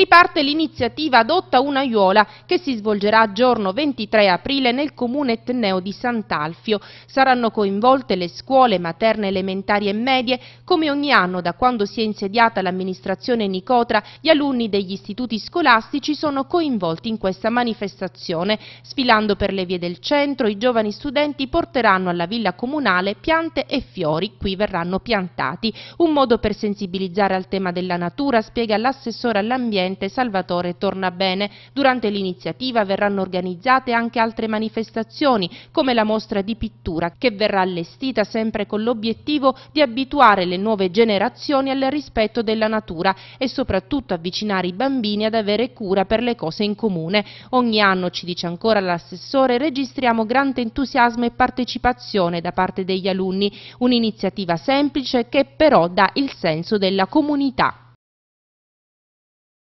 riparte l'iniziativa Adotta Iuola che si svolgerà giorno 23 aprile nel comune etneo di Sant'Alfio. Saranno coinvolte le scuole materne elementari e medie, come ogni anno da quando si è insediata l'amministrazione Nicotra, gli alunni degli istituti scolastici sono coinvolti in questa manifestazione. Sfilando per le vie del centro, i giovani studenti porteranno alla villa comunale piante e fiori, qui verranno piantati. Un modo per sensibilizzare al tema della natura, spiega l'assessore all'ambiente presidente Salvatore bene. Durante l'iniziativa verranno organizzate anche altre manifestazioni, come la mostra di pittura, che verrà allestita sempre con l'obiettivo di abituare le nuove generazioni al rispetto della natura e soprattutto avvicinare i bambini ad avere cura per le cose in comune. Ogni anno, ci dice ancora l'assessore, registriamo grande entusiasmo e partecipazione da parte degli alunni, un'iniziativa semplice che però dà il senso della comunità.